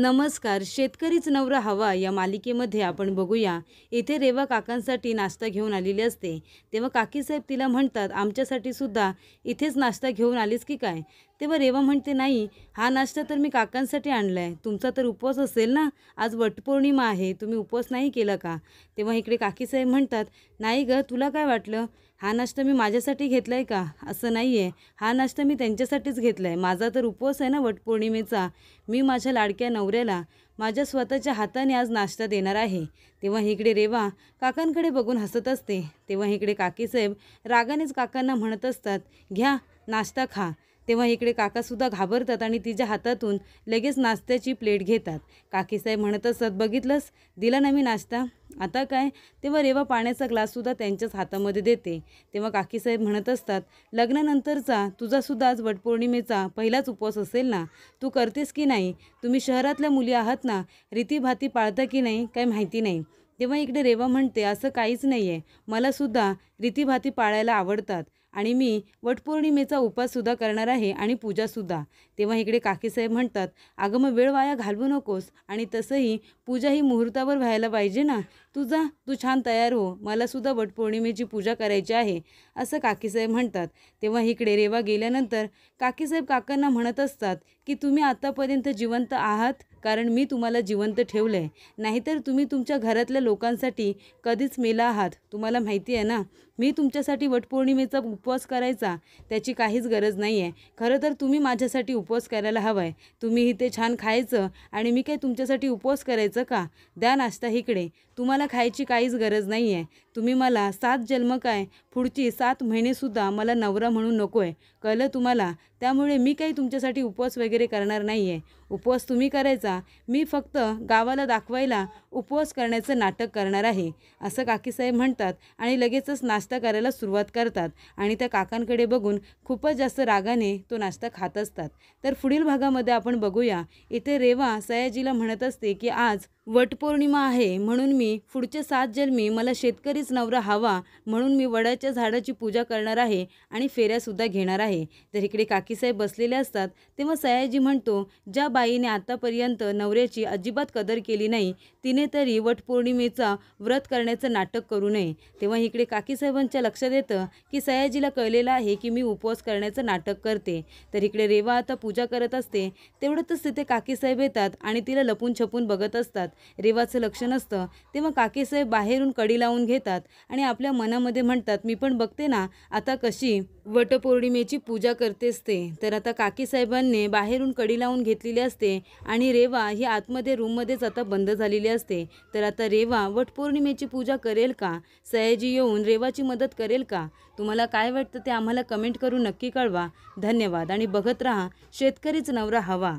नमस्कार शेतकरीच नवरा हवा या मालिकेमध्ये आपण बघूया इथे रेवा काकांसाठी नाश्ता घेऊन आलेली असते तेव्हा काकीसाहेब तिला म्हणतात आमच्यासाठी सुद्धा इथेच नाश्ता घेऊन आलीस की काय तेव्हा रेवा म्हणते नाही हा नाश्ता तर मी काकांसाठी आणला आहे तुमचा तर उपवास असेल ना आज वटपौर्णिमा आहे तुम्ही उपवास नाही केला का तेव्हा इकडे काकीसाहेब म्हणतात नाही गं तुला काय वाटलं हा नाश्ता मी माझ्यासाठी घेतला आहे का असं नाही आहे हा नाश्ता मी त्यांच्यासाठीच घेतला आहे माझा तर उपवास आहे ना वटपौर्णिमेचा मी माझ्या लाडक्या नवऱ्याला माझ्या स्वतःच्या हाताने आज नाश्ता देणार आहे तेव्हा इकडे रेवा काकांकडे बघून हसत असते तेव्हा इकडे काकीसाहेब रागानेच काकांना म्हणत असतात घ्या नाश्ता खा तेव्हा इकडे काकासुद्धा घाबरतात आणि तिच्या हातातून लगेच नाश्त्याची प्लेट घेतात काकीसाहेब म्हणत असतात बघितलंस दिला ना मी नाश्ता आता काय तेव्हा रेवा पाण्याचा ग्लाससुद्धा त्यांच्याच हातामध्ये देते तेव्हा काकीसाहेब म्हणत असतात लग्नानंतरचा तुझासुद्धा आज वटपौर्णिमेचा पहिलाच उपवास असेल ना तू करतेस की नाही तुम्ही शहरातल्या मुली आहात ना रीतीभाती पाळता की नाही काय माहिती नाही तेव्हा इकडे रेवा म्हणते असं काहीच नाही आहे मलासुद्धा रीतीभाती पाळायला आवडतात आणि मी वटपौर्णिमेचा उपाससुद्धा करणार आहे आणि पूजासुद्धा तेव्हा इकडे काकीसाहेब म्हणतात अगं मग वेळ वाया घालवू नकोस आणि तसंही पूजा ही मुहूर्तावर व्हायला पाहिजे ना तू जा तू छान तयार हो मलासुद्धा वटपौर्णिमेची पूजा करायची आहे असं काकीसाहेब म्हणतात तेव्हा इकडे रेवा गेल्यानंतर काकीसाहेब काकांना म्हणत असतात की तुम्ही आत्तापर्यंत जिवंत आहात कारण मी तुम्हाला जिवंत ठेवलं आहे नाहीतर तुम्ही तुमच्या घरातल्या लोकांसाठी कधीच मेला आहात तुम्हाला माहिती आहे ना मी तुमच्यासाठी वटपौर्णिमेचा उपवास करायचा त्याची काहीच गरज नाही आहे खरं तर तुम्ही माझ्यासाठी उपवास करायला हवा आहे तुम्ही इथे छान खायचं आणि मी काय तुमच्यासाठी उपवास करायचं का द्या नाश्ता इकडे तुम्हाला खायची काहीच गरज नाही आहे तुम्ही मला सात जन्म काय पुढची सात महिनेसुद्धा मला नवरा म्हणून नको आहे कळलं तुम्हाला त्यामुळे मी काही तुमच्यासाठी उपवास वगैरे करणार नाही आहे उपवास तुम्ही करायचा मी फक्त गावाला दाखवायला उपवास करण्याचं नाटक करणार आहे असं काकीसाहेब म्हणतात आणि लगेचच नाश्ता करायला सुरुवात करतात आणि त्या काकांकडे बघून खूपच जास्त रागाने तो नाश्ता खात असतात तर पुढील भागामध्ये आपण बघूया इथे रेवा सयाजीला म्हणत असते की आज वटपौर्णिमा आहे म्हणून मी पुढचे सात जन्मी मला शेतकरीच नवरा हवा म्हणून मी वडाच्या झाडाची पूजा करणार आहे आणि फेऱ्यासुद्धा घेणार आहे तर इकडे काकीसाहेब बसलेले असतात तेव्हा सयाजी म्हणतो ज्या बाईने आतापर्यंत नवऱ्याची अजिबात कदर केली नाही तिने तरी वटपौर्णिमेचा व्रत करण्याचं नाटक करू नये तेव्हा इकडे काकीसाहेबांच्या लक्षात येतं की सयाजीला कळलेलं आहे की मी उपवास करण्याचं नाटक करते तर इकडे रेवा आता पूजा करत असते तेवढंच तिथे काकीसाहेब येतात आणि तिला लपून छपून बघत असतात रेवाचं लक्ष नसतं तेव्हा काकेसाहेब बाहेरून कडी लावून घेतात आणि आपल्या मनामध्ये म्हणतात मी पण बघते ना आता कशी वटपौर्णिमेची पूजा करतेच ते तर आता काकीसाहेबांनी बाहेरून कडी लावून घेतलेली असते आणि रेवा ही आतमध्ये रूममध्येच आता बंद झालेली असते तर आता रेवा वटपौर्णिमेची पूजा करेल का सयाजी येऊन रेवाची मदत करेल का तुम्हाला काय वाटतं ते आम्हाला कमेंट करून नक्की कळवा धन्यवाद आणि बघत राहा शेतकरीच नवरा हवा